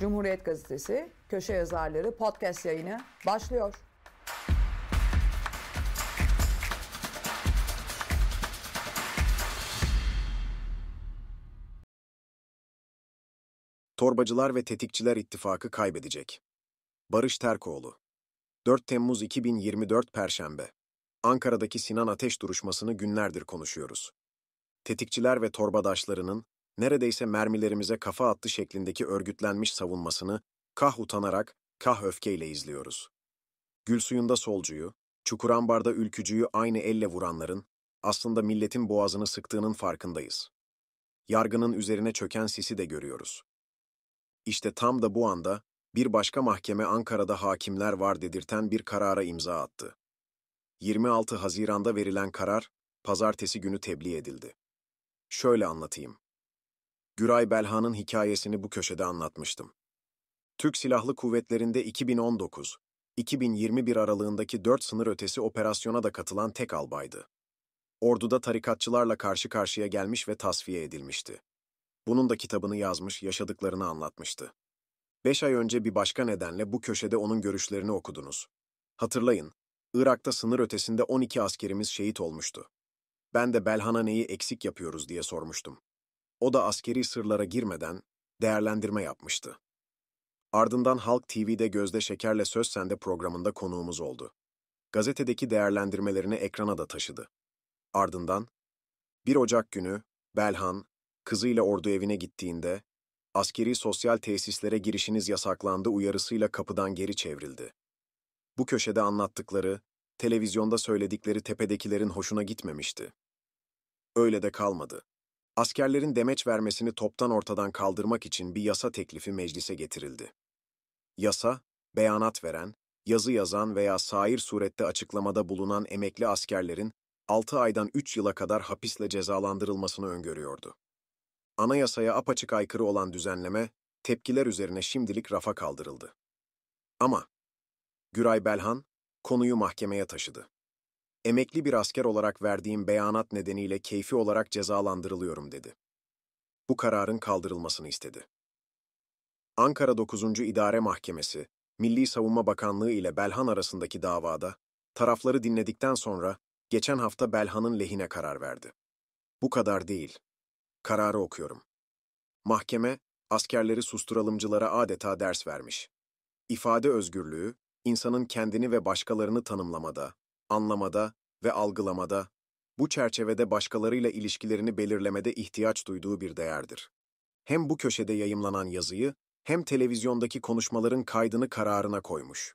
Cumhuriyet Gazetesi köşe yazarları podcast yayını başlıyor. Torbacılar ve Tetikçiler İttifakı kaybedecek. Barış Terkoğlu 4 Temmuz 2024 Perşembe Ankara'daki Sinan Ateş duruşmasını günlerdir konuşuyoruz. Tetikçiler ve torbadaşlarının neredeyse mermilerimize kafa attı şeklindeki örgütlenmiş savunmasını kah utanarak, kah öfkeyle izliyoruz. Gül suyunda solcuyu, Çukurambar'da ülkücüyü aynı elle vuranların, aslında milletin boğazını sıktığının farkındayız. Yargının üzerine çöken sisi de görüyoruz. İşte tam da bu anda bir başka mahkeme Ankara'da hakimler var dedirten bir karara imza attı. 26 Haziran'da verilen karar, pazartesi günü tebliğ edildi. Şöyle anlatayım. Güray Belha'nın hikayesini bu köşede anlatmıştım. Türk Silahlı Kuvvetleri'nde 2019, 2021 aralığındaki 4 sınır ötesi operasyona da katılan tek albaydı. Orduda tarikatçılarla karşı karşıya gelmiş ve tasfiye edilmişti. Bunun da kitabını yazmış, yaşadıklarını anlatmıştı. Beş ay önce bir başka nedenle bu köşede onun görüşlerini okudunuz. Hatırlayın, Irak'ta sınır ötesinde 12 askerimiz şehit olmuştu. Ben de Belhan'a neyi eksik yapıyoruz diye sormuştum. O da askeri sırlara girmeden değerlendirme yapmıştı. Ardından Halk TV'de Gözde Şeker'le Söz Sende programında konuğumuz oldu. Gazetedeki değerlendirmelerini ekrana da taşıdı. Ardından 1 Ocak günü Belhan kızıyla ordu evine gittiğinde askeri sosyal tesislere girişiniz yasaklandı uyarısıyla kapıdan geri çevrildi. Bu köşede anlattıkları, televizyonda söyledikleri tepedekilerin hoşuna gitmemişti. Öyle de kalmadı askerlerin demeç vermesini toptan ortadan kaldırmak için bir yasa teklifi meclise getirildi. Yasa, beyanat veren, yazı yazan veya sair surette açıklamada bulunan emekli askerlerin 6 aydan 3 yıla kadar hapisle cezalandırılmasını öngörüyordu. Anayasaya apaçık aykırı olan düzenleme, tepkiler üzerine şimdilik rafa kaldırıldı. Ama Güray Belhan konuyu mahkemeye taşıdı emekli bir asker olarak verdiğim beyanat nedeniyle keyfi olarak cezalandırılıyorum dedi. Bu kararın kaldırılmasını istedi. Ankara 9. İdare Mahkemesi, Milli Savunma Bakanlığı ile Belhan arasındaki davada, tarafları dinledikten sonra geçen hafta Belhan'ın lehine karar verdi. Bu kadar değil. Kararı okuyorum. Mahkeme, askerleri susturalımcılara adeta ders vermiş. İfade özgürlüğü, insanın kendini ve başkalarını tanımlamada, anlamada ve algılamada, bu çerçevede başkalarıyla ilişkilerini belirlemede ihtiyaç duyduğu bir değerdir. Hem bu köşede yayımlanan yazıyı hem televizyondaki konuşmaların kaydını kararına koymuş.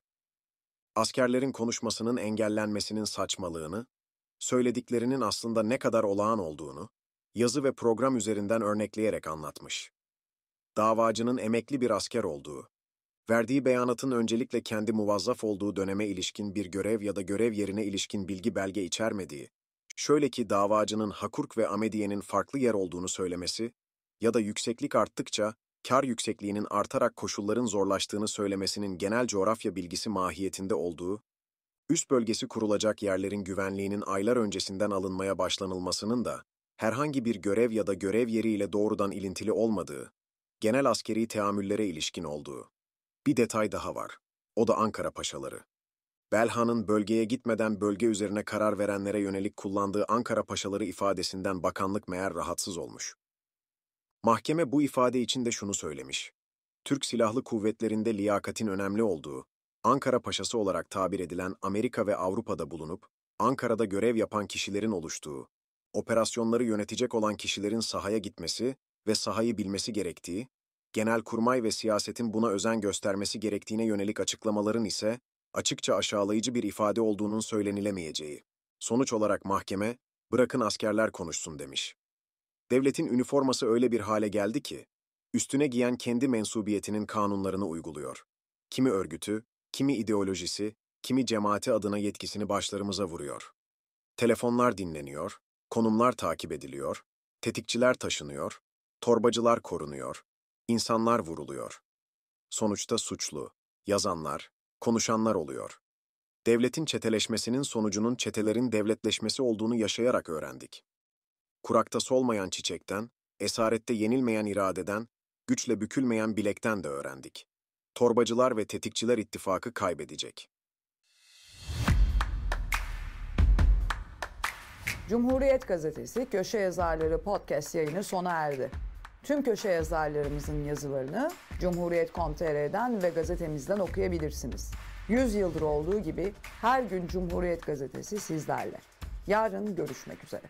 Askerlerin konuşmasının engellenmesinin saçmalığını, söylediklerinin aslında ne kadar olağan olduğunu, yazı ve program üzerinden örnekleyerek anlatmış. Davacının emekli bir asker olduğu, Verdiği beyanatın öncelikle kendi muvazzaf olduğu döneme ilişkin bir görev ya da görev yerine ilişkin bilgi belge içermediği, şöyle ki davacının Hakurk ve Amediye'nin farklı yer olduğunu söylemesi ya da yükseklik arttıkça kar yüksekliğinin artarak koşulların zorlaştığını söylemesinin genel coğrafya bilgisi mahiyetinde olduğu, üst bölgesi kurulacak yerlerin güvenliğinin aylar öncesinden alınmaya başlanılmasının da herhangi bir görev ya da görev yeriyle doğrudan ilintili olmadığı, genel askeri teamüllere ilişkin olduğu. Bir detay daha var. O da Ankara paşaları. Belha'nın bölgeye gitmeden bölge üzerine karar verenlere yönelik kullandığı Ankara paşaları ifadesinden bakanlık meğer rahatsız olmuş. Mahkeme bu ifade için de şunu söylemiş. Türk Silahlı Kuvvetleri'nde liyakatin önemli olduğu, Ankara Paşası olarak tabir edilen Amerika ve Avrupa'da bulunup, Ankara'da görev yapan kişilerin oluştuğu, operasyonları yönetecek olan kişilerin sahaya gitmesi ve sahayı bilmesi gerektiği, Genelkurmay ve siyasetin buna özen göstermesi gerektiğine yönelik açıklamaların ise açıkça aşağılayıcı bir ifade olduğunun söylenilemeyeceği. Sonuç olarak mahkeme, bırakın askerler konuşsun demiş. Devletin üniforması öyle bir hale geldi ki, üstüne giyen kendi mensubiyetinin kanunlarını uyguluyor. Kimi örgütü, kimi ideolojisi, kimi cemaati adına yetkisini başlarımıza vuruyor. Telefonlar dinleniyor, konumlar takip ediliyor, tetikçiler taşınıyor, torbacılar korunuyor, İnsanlar vuruluyor. Sonuçta suçlu, yazanlar, konuşanlar oluyor. Devletin çeteleşmesinin sonucunun çetelerin devletleşmesi olduğunu yaşayarak öğrendik. Kurakta solmayan çiçekten, esarette yenilmeyen iradeden, güçle bükülmeyen bilekten de öğrendik. Torbacılar ve tetikçiler ittifakı kaybedecek. Cumhuriyet Gazetesi Köşe Yazarları Podcast yayını sona erdi. Tüm köşe yazarlarımızın yazılarını Cumhuriyet.com.tr'den ve gazetemizden okuyabilirsiniz. 100 yıldır olduğu gibi her gün Cumhuriyet Gazetesi sizlerle. Yarın görüşmek üzere.